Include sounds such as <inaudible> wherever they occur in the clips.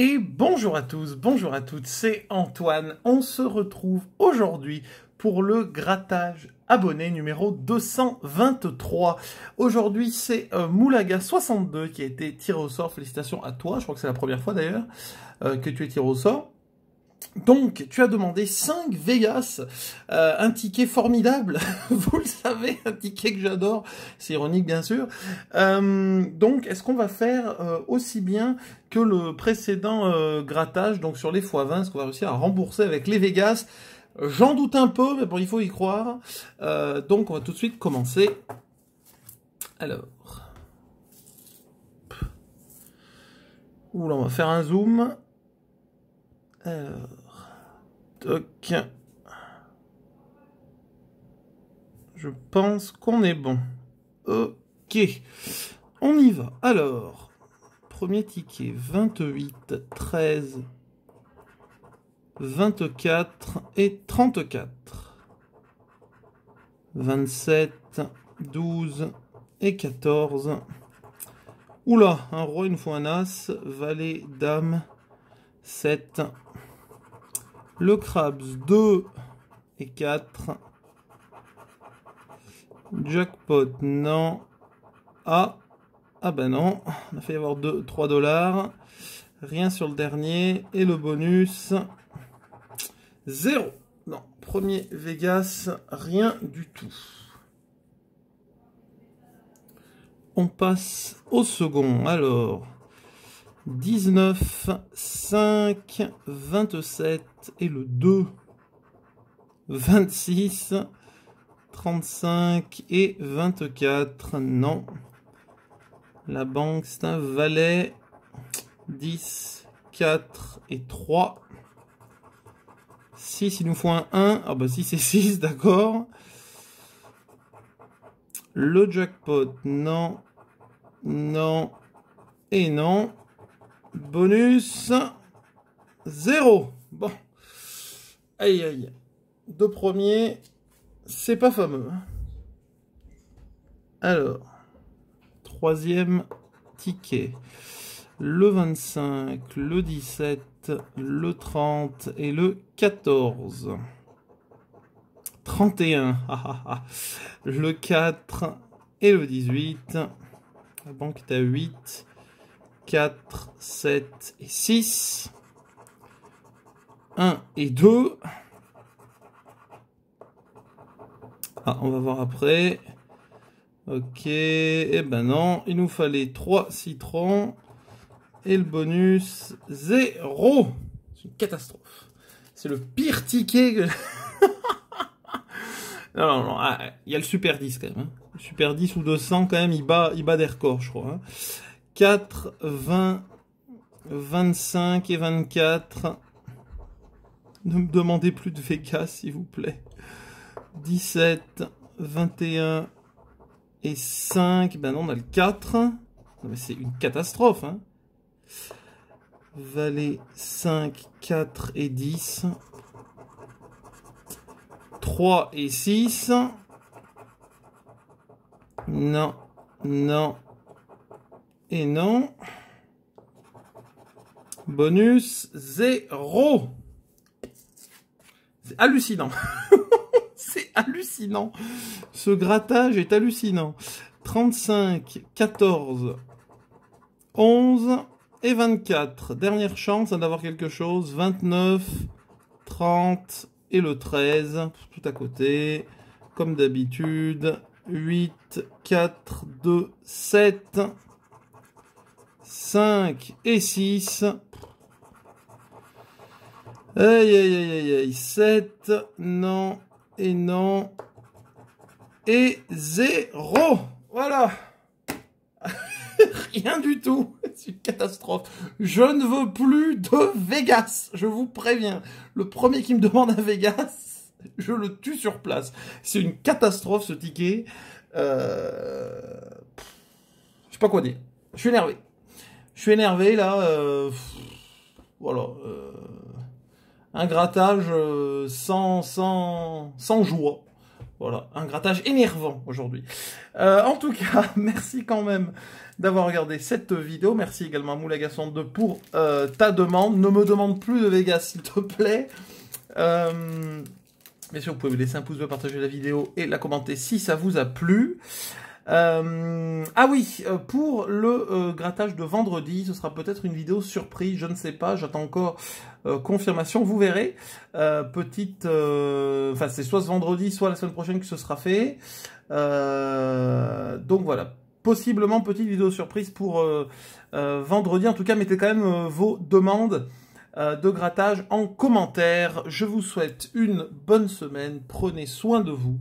Et bonjour à tous, bonjour à toutes, c'est Antoine. On se retrouve aujourd'hui pour le grattage abonné numéro 223. Aujourd'hui, c'est euh, Moulaga62 qui a été tiré au sort. Félicitations à toi, je crois que c'est la première fois d'ailleurs euh, que tu es tiré au sort. Donc, tu as demandé 5 Vegas, euh, un ticket formidable, <laughs> vous le savez, un ticket que j'adore, c'est ironique bien sûr. Euh, donc, est-ce qu'on va faire euh, aussi bien que le précédent grattage, donc sur les x20, est-ce qu'on va réussir à rembourser avec les Vegas J'en doute un peu, mais bon, il faut y croire. donc, on va tout de suite commencer. Alors... Ouh on va faire un zoom toc. Je pense qu'on est bon. Ok, on y va. Alors, premier ticket, 28, 13, 24 et 34. 27, 12 et 14. Oula, un roi, une fois un as, valet, dame, 7, le Krabs 2 et 4. Jackpot, non. Ah, ah ben non. On a fait avoir 2, 3 dollars. Rien sur le dernier. Et le bonus. 0. Non, premier Vegas, rien du tout. On passe au second. Alors, 19, 5, 27 et le 2, 26, 35 et 24. Non. La banque, c'est un valet. 10, 4 et 3. 6, il nous faut un 1. Ah bah 6 et 6, <laughs> d'accord. Le jackpot, non. Non. Et non. Bonus 0. Bon. Aïe aïe. Deux premiers, c'est pas fameux. Hein. Alors, troisième ticket. Le 25, le 17, le 30 et le 14. 31. le 4 et le 18. La banque est à 8. 4, 7 et 6. 1 et 2. Ah, on va voir après. Ok, et eh ben non, il nous fallait 3 citrons. Et le bonus, 0. C'est une catastrophe. C'est le pire ticket que... <laughs> non, non, ah, il y a le Super 10 quand même. Hein. Super 10 ou 200 quand même, il bat, des records, je crois. Hein. 4, 20, 25 et 24. Ne me demandez plus de VK, s'il vous plaît. 17, 21 et 5. Ben non, on a le 4. C'est une catastrophe. Hein. Valet 5, 4 et 10. 3 et 6. Non, non, et non. Bonus 0. C'est hallucinant. <laughs> C'est hallucinant. Ce grattage est hallucinant. 35, 14, 11 et 24. Dernière chance d'avoir quelque chose. 29, 30 et le 13. Tout à côté. Comme d'habitude. 8, 4, 2, 7. 5 et 6. Aïe, aïe, aïe, aïe, 7, non, et non, et 0. Voilà. <laughs> Rien du tout. C'est une catastrophe. Je ne veux plus de Vegas. Je vous préviens. Le premier qui me demande à Vegas, <laughs> je le tue sur place. C'est une catastrophe ce ticket. je euh, Je sais pas quoi dire. Je suis énervé. Je suis énervé là. Euh, voilà. un euh, grattage euh, sans, sans, sans joie. Voilà, un grattage énervant aujourd'hui. en tout cas, <laughs> merci quand même d'avoir regardé cette vidéo. Merci également à moulaga de pour ta demande. Ne me demande plus de Vegas, s'il te plaît. Euh, bien sûr, vous pouvez vous laisser un pouce bleu, partager la vidéo et la commenter si ça vous a plu. Euh, ah oui, euh, pour le euh, grattage de vendredi, ce sera peut-être une vidéo surprise, je ne sais pas, j'attends encore confirmation, vous verrez. petite, enfin c'est soit ce vendredi, soit la semaine prochaine que ce sera fait. donc voilà, possiblement petite vidéo surprise pour vendredi. En tout cas, mettez quand même vos demandes de grattage en commentaire. Je vous souhaite une bonne semaine, prenez soin de vous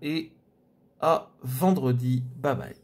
et à vendredi. Bye bye.